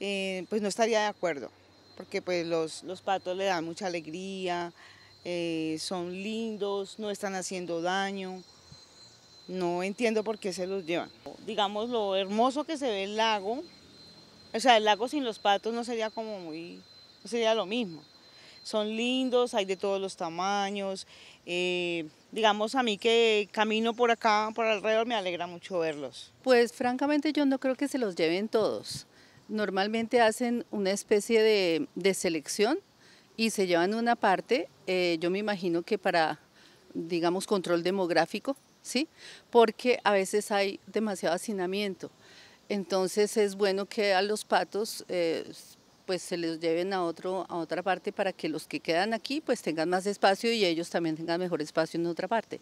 Eh, pues no estaría de acuerdo, porque pues los, patos le dan mucha alegría, eh, son lindos, no están haciendo daño, no entiendo por qué se los llevan. Digamos lo hermoso que se ve el lago, o sea, el lago sin los patos no sería como muy, no sería lo mismo. Son lindos, hay de todos los tamaños. Eh, digamos, a mí que camino por acá, por alrededor, me alegra mucho verlos. Pues francamente yo no creo que se los lleven todos. Normalmente hacen una especie de, selección y se llevan una parte, eh, yo me imagino que para, digamos, control demográfico, ¿sí? Porque a veces hay demasiado hacinamiento. Entonces es bueno que a los patos eh, pues se los lleven a, otro, a otra parte para que los que quedan aquí pues tengan más espacio y ellos también tengan mejor espacio en otra parte.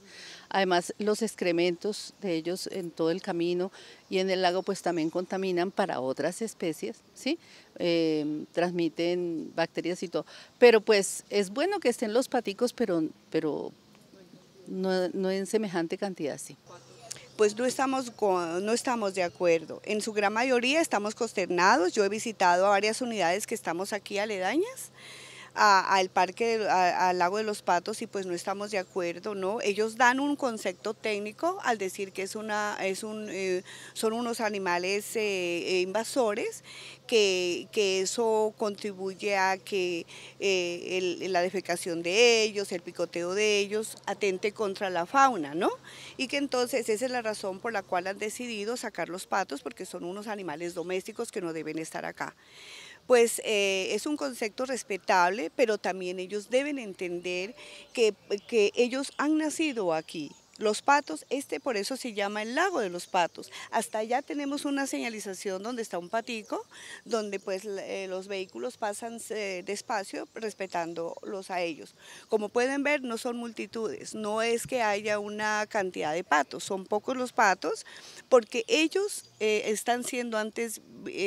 Además los excrementos de ellos en todo el camino y en el lago pues también contaminan para otras especies, ¿sí? Em, transmiten bacterias y todo. Pero pues es bueno que estén los paticos, pero, pero no, no en semejante cantidad, sí pues no estamos, no estamos de acuerdo. En su gran mayoría estamos consternados. Yo he visitado a varias unidades que estamos aquí aledañas al parque, al lago de los patos y pues no estamos de acuerdo, ¿no? Ellos dan un concepto técnico al decir que es una, es un, eh, son unos animales eh, eh, invasores, que, que, eso contribuye a que la defecación de ellos, el picoteo de ellos, atente contra la fauna, ¿no? Y que entonces esa es la razón por la cual han decidido sacar los patos, porque son unos animales domésticos que no deben estar acá pues eh, es un concepto respetable, pero también ellos deben entender que, que ellos han nacido aquí los Patos, este por eso se llama el lago de los patos. Hasta allá tenemos una señalización donde está un patico, donde pues eh, los vehículos pasan eh, despacio despacio respetándolos a ellos. Como pueden ver, no son multitudes, no es que haya una cantidad de patos, son pocos los patos porque ellos eh, están siendo antes,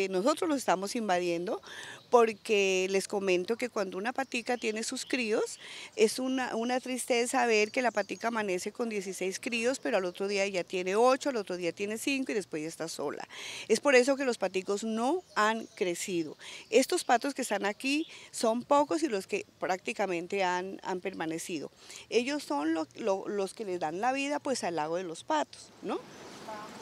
nosotros los estamos invadiendo porque les comento que cuando una patica tiene sus críos, es una, una tristeza ver que la patica amanece con 16 críos, pero al otro día ya tiene 8, al otro día tiene 5 y después ya está sola. Es por eso que los paticos no han crecido. Estos patos que están aquí son pocos y los que prácticamente han, han permanecido. Ellos son los que les dan la vida pues al lago de los patos, ¿no?